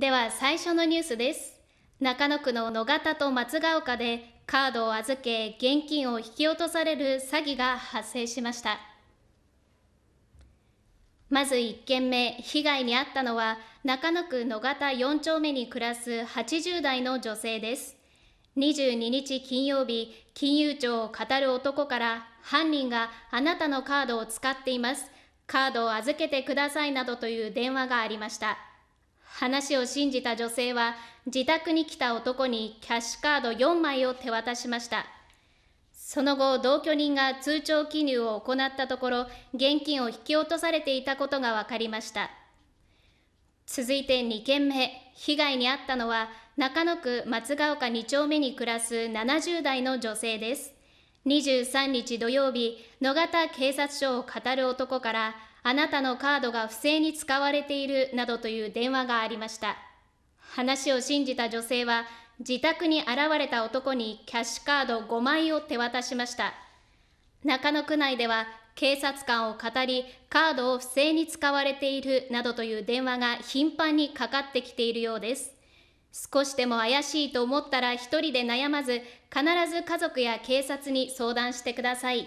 では最初のニュースです中野区の野方と松ヶ丘でカードを預け現金を引き落とされる詐欺が発生しましたまず1件目被害に遭ったのは中野区野方4丁目に暮らす80代の女性です22日金曜日金融庁を語る男から犯人があなたのカードを使っていますカードを預けてくださいなどという電話がありました話を信じた女性は自宅に来た男にキャッシュカード4枚を手渡しましたその後同居人が通帳記入を行ったところ現金を引き落とされていたことが分かりました続いて2件目被害に遭ったのは中野区松ヶ丘2丁目に暮らす70代の女性です23日土曜日、野方警察署を語る男から、あなたのカードが不正に使われているなどという電話がありました。話を信じた女性は、自宅に現れた男にキャッシュカード5枚を手渡しました。中野区内では、警察官を語り、カードを不正に使われているなどという電話が頻繁にかかってきているようです。少しでも怪しいと思ったら一人で悩まず必ず家族や警察に相談してください。